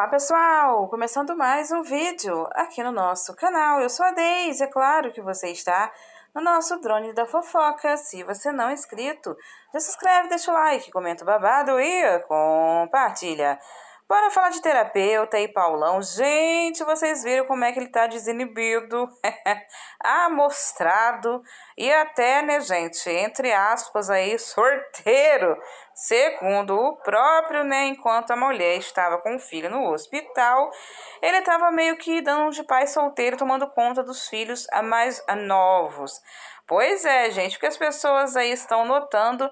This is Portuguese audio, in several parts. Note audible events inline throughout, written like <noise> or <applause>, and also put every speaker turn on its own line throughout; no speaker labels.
Olá pessoal, começando mais um vídeo aqui no nosso canal, eu sou a Deise, é claro que você está no nosso Drone da Fofoca, se você não é inscrito, já se inscreve, deixa o like, comenta o babado e compartilha. Bora falar de terapeuta e Paulão. Gente, vocês viram como é que ele tá desinibido, <laughs> amostrado e até, né, gente, entre aspas aí, sorteiro. Segundo o próprio, né, enquanto a mulher estava com o filho no hospital, ele estava meio que dando de pai solteiro, tomando conta dos filhos mais novos. Pois é, gente, o que as pessoas aí estão notando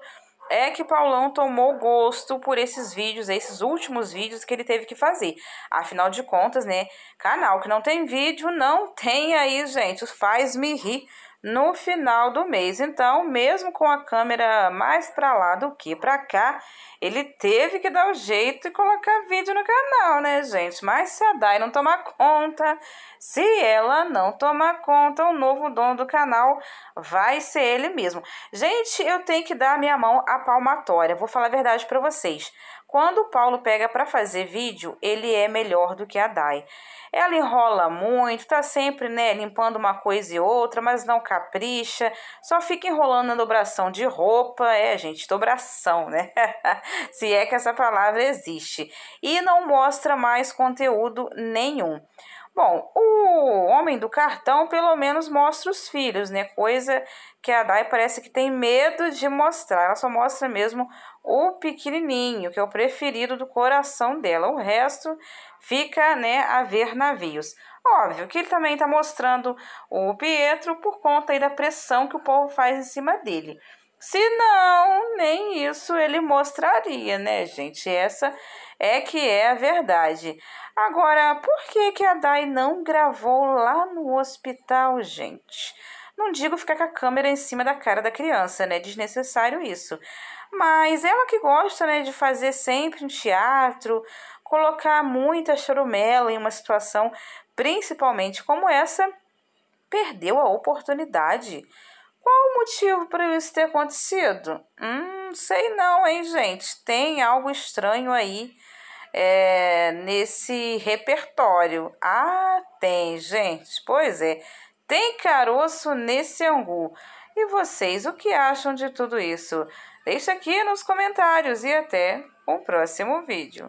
é que Paulão tomou gosto por esses vídeos, esses últimos vídeos que ele teve que fazer. Afinal de contas, né, canal que não tem vídeo, não tem aí, gente, faz-me rir no final do mês. Então, mesmo com a câmera mais para lá do que para cá, ele teve que dar o jeito e colocar vídeo no canal, né, gente? Mas se a Dai não tomar conta, se ela não tomar conta, o novo dono do canal vai ser ele mesmo. Gente, eu tenho que dar minha mão à palmatória. Vou falar a verdade para vocês. Quando o Paulo pega para fazer vídeo, ele é melhor do que a Dai. Ela enrola muito, tá sempre, né, limpando uma coisa e outra, mas não capricha, só fica enrolando na dobração de roupa, é, gente, dobração, né? <laughs> Se é que essa palavra existe. E não mostra mais conteúdo nenhum. Bom, o homem do cartão pelo menos mostra os filhos, né? Coisa que a Dai parece que tem medo de mostrar. Ela só mostra mesmo o pequenininho, que é o preferido do coração dela. O resto fica, né, a ver navios. Óbvio que ele também está mostrando o Pietro por conta aí da pressão que o povo faz em cima dele. Se não, nem isso ele mostraria, né, gente? Essa é que é a verdade. Agora, por que, que a Dai não gravou lá no hospital, gente? Não digo ficar com a câmera em cima da cara da criança, né? Desnecessário isso. Mas ela que gosta, né, de fazer sempre um teatro, colocar muita chorumela em uma situação, principalmente como essa, perdeu a oportunidade qual o motivo para isso ter acontecido? Hum, sei não, hein, gente? Tem algo estranho aí é, nesse repertório. Ah, tem, gente. Pois é, tem caroço nesse angu. E vocês, o que acham de tudo isso? Deixe aqui nos comentários e até o próximo vídeo.